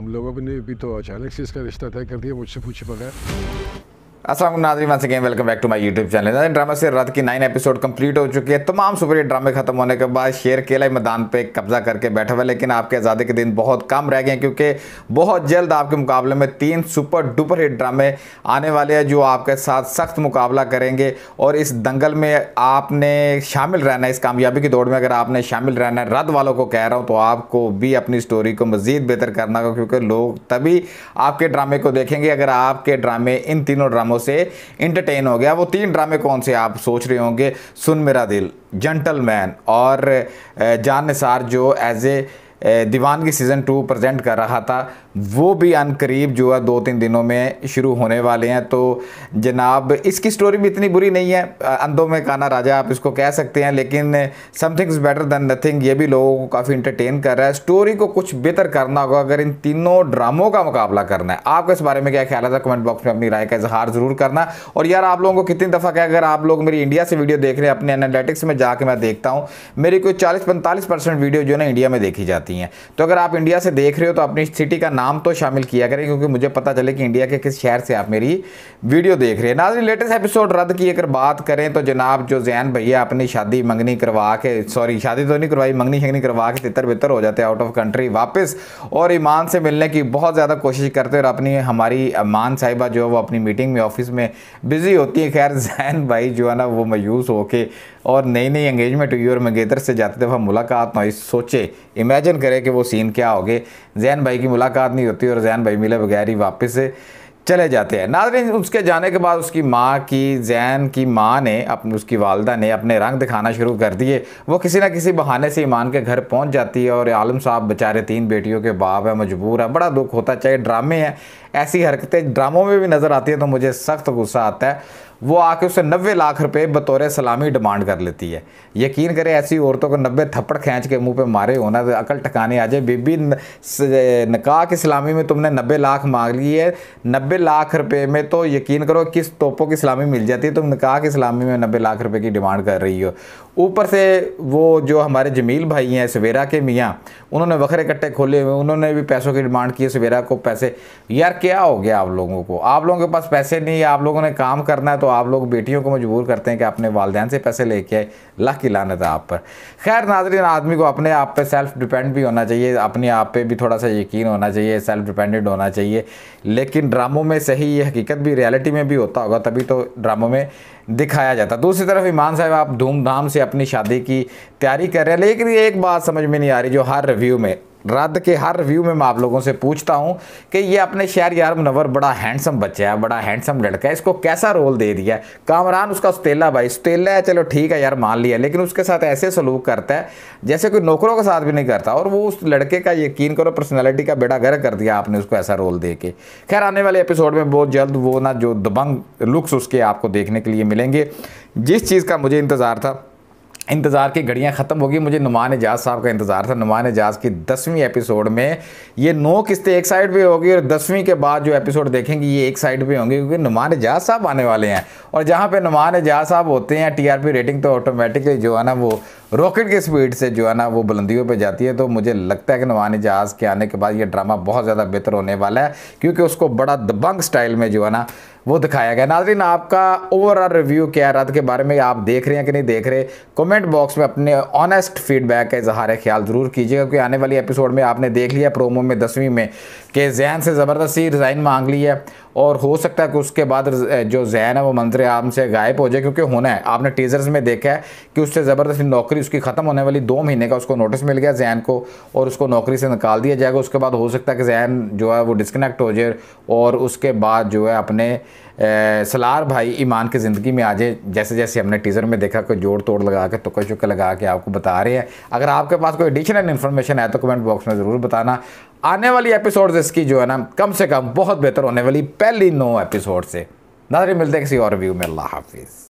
तुम लोगों ने भी तो अचानक से इसका रिश्ता तय कर दिया मुझसे पूछे बगैर असलम नाजरी वन सकें welcome back to my YouTube channel drama से रात की नाइन एपिसोड कंप्लीट हो चुकी है तमाम सुपरहिट ड्रामे खत्म होने के बाद शेर केला मैदान पे कब्जा करके बैठा हुआ लेकिन आपके आज़ादी के दिन बहुत कम रह गए क्योंकि बहुत जल्द आपके मुकाबले में तीन सुपर डुपर हिट ड्रामे आने वाले हैं जो आपके साथ सख्त मुकाबला करेंगे और इस दंगल में आपने शामिल रहना है इस कामयाबी की दौड़ में अगर आपने शामिल रहना है रद्द वालों को कह रहा हूँ तो आपको भी अपनी स्टोरी को मज़ीद बेहतर करना होगा क्योंकि लोग तभी आपके ड्रामे को देखेंगे अगर आपके ड्रामे इन तीनों ड्रामे ड्रामों से इंटरटेन हो गया वो तीन ड्रामे कौन से आप सोच रहे होंगे सुन मेरा दिल जेंटलमैन और जान निसार जो एज ए दीवान की सीज़न टू प्रेजेंट कर रहा था वो भी अन करीब जो है दो तीन दिनों में शुरू होने वाले हैं तो जनाब इसकी स्टोरी भी इतनी बुरी नहीं है अंधों में काना राजा आप इसको कह सकते हैं लेकिन something is better than nothing ये भी लोगों को काफ़ी इंटरटेन कर रहा है स्टोरी को कुछ बेहतर करना होगा अगर इन तीनों ड्रामों का मुकाबला करना है आपका इस बारे में क्या ख्याल है कमेंट तो बॉक्स में अपनी राय का इजहार ज़रूर करना और यार आप लोगों को कितनी दफ़ा क्या अगर आप लोग मेरी इंडिया से वीडियो देख रहे हैं अपने एनालिटिक्स में जाके मैं देखता हूँ मेरी कोई चालीस पैंतालीस वीडियो जो है ना इंडिया में देखी जाती है जाती हैं तो अगर आप इंडिया से देख रहे हो तो अपनी सिटी का नाम तो शामिल किया करें क्योंकि मुझे पता चले कि इंडिया के किस शहर से आप मेरी वीडियो देख रहे हैं नाजरी लेटेस्ट एपिसोड रद्द की अगर बात करें तो जनाब जो जैन भैया अपनी शादी मंगनी करवा के सॉरी शादी तो नहीं करवाई मंगनी शंगनी करवा के तितर बितर हो जाते आउट ऑफ कंट्री वापस और ईमान से मिलने की बहुत ज़्यादा कोशिश करते और अपनी हमारी मान साहिबा जो है वो अपनी मीटिंग में ऑफिस में बिज़ी होती है खैर जैन भाई जो है ना वो मायूस होके और नई नई एंगेजमेंट हुई और मंगेतर से जाते दफ़ा मुलाकात ना सोचे इमेजिन करे कि वो सीन क्या हो गए जैन भाई की मुलाकात नहीं होती और जैन भाई मिले बगैर ही वापस चले जाते हैं नाजरीन उसके जाने के बाद उसकी माँ की जैन की माँ ने अपने उसकी वालदा ने अपने रंग दिखाना शुरू कर दिए वो किसी ना किसी बहाने से ईमान के घर पहुंच जाती है और आलम साहब बेचारे तीन बेटियों के बाप है मजबूर है बड़ा दुख होता है चाहे ड्रामे हैं ऐसी हरकतें ड्रामों में भी नज़र आती हैं तो मुझे सख्त गुस्सा आता है वो आके उससे नब्बे लाख रुपए बतौर सलामी डिमांड कर लेती है यकीन करें ऐसी औरतों को नब्बे थप्पड़ खींच के मुंह पे मारे होना तो अकल ठिकाने आ जाए बीबी निकाह की सलामी में तुमने नब्बे लाख मांग ली है नब्बे लाख रुपए में तो यकीन करो किस तोपों की सलामी मिल जाती है तुम निकाह की सलामी में नब्बे लाख रुपये की डिमांड कर रही हो ऊपर से वो जो हमारे जमील भाई हैं सवेरा के मियाँ उन्होंने वखरे कट्टे खोले हुए उन्होंने भी पैसों की डिमांड की सवेरा को पैसे यार क्या हो गया आप लोगों को आप लोगों के पास पैसे नहीं है आप लोगों ने काम करना है तो आप लोग बेटियों को मजबूर करते हैं कि अपने वालदेन से पैसे लेके आए लक की लानत था आप पर खैर नाजरीन आदमी को अपने आप पर सेल्फ डिपेंड भी होना चाहिए अपने आप पर भी थोड़ा सा यकीन होना चाहिए सेल्फ डिपेंडेंट होना चाहिए लेकिन ड्रामों में सही ये हकीकत भी रियलिटी में भी होता होगा तभी तो ड्रामों में दिखाया जाता दूसरी तरफ ईमान साहब आप धूमधाम से अपनी शादी की तैयारी कर रहे हैं लेकिन ये एक बात समझ में नहीं आ रही जो हर रिव्यू में रद्द के हर रिव्यू में मैं आप लोगों से पूछता हूँ कि ये अपने शहर यार मुनवर बड़ा हैंडसम बच्चा है बड़ा हैंडसम लड़का है इसको कैसा रोल दे दिया है कामरान उसका सुतेला भाई सुतेला है चलो ठीक है यार मान लिया लेकिन उसके साथ ऐसे सलूक करता है जैसे कोई नौकरों के साथ भी नहीं करता और वो उस लड़के का यकीन करो पर्सनैलिटी का बेड़ा गर्क कर दिया आपने उसको ऐसा रोल दे के खैर आने वाले एपिसोड में बहुत जल्द वो ना जो दबंग लुक्स उसके आपको देखने के लिए मिलेंगे जिस चीज़ का मुझे इंतज़ार था इंतज़ार की घड़ियाँ ख़त्म होगी मुझे नुमान एजाज साहब का इंतज़ार था नुमान एजाज की दसवीं एपिसोड में ये नौ किस्तें एक साइड पर होगी और दसवीं के बाद जो एपिसोड देखेंगे ये एक साइड पर होंगे क्योंकि नुमान एजाज साहब आने वाले हैं और जहाँ पर नुमान एजाज साहब होते हैं पी रेटिंग तो ऑटोमेटिकली जो है ना वो रॉकेट की स्पीड से जो है ना वो बुलंदियों पर जाती है तो मुझे लगता है कि नुमान जहाज़ के आने के बाद ये ड्रामा बहुत ज़्यादा बेहतर होने वाला है क्योंकि उसको बड़ा दबंग स्टाइल में जो है ना वो दिखाया गया नाजरीन आपका ओवरऑल रिव्यू क्या है रद्द के बारे में आप देख रहे हैं कि नहीं देख रहे कमेंट बॉक्स में अपने ऑनेस्ट फीडबैक का इजहार ख्याल ज़रूर कीजिएगा क्योंकि आने वाली एपिसोड में आपने देख लिया प्रोमो में दसवीं में कि जैन से ज़बरदस्ती रिज़ाइन मांग ली है और हो सकता है कि उसके बाद जो जैन है वो मंत्र आम से गायब हो जाए क्योंकि होना है आपने टीजर्स में देखा है कि उससे ज़बरदस्ती नौकरी उसकी ख़त्म होने वाली दो महीने का उसको नोटिस मिल गया जैन को और उसको नौकरी से निकाल दिया जाएगा उसके बाद हो सकता है कि जैन जो है वो डिसकनेक्ट हो जाए और उसके बाद जो है अपने सलार भाई ईमान की ज़िंदगी में आज जैसे जैसे हमने टीज़र में देखा कोई जोड़ तोड़ लगा के तुक्का चुक्के लगा के आपको बता रहे हैं अगर आपके पास कोई एडिशनल इन्फॉर्मेशन है तो कमेंट बॉक्स में ज़रूर बताना आने वाली एपिसोड्स इसकी जो है ना कम से कम बहुत बेहतर होने वाली पहली नौ एपिसोड से नजर मिलते हैं किसी और व्यू में अल्लाह हाफिज़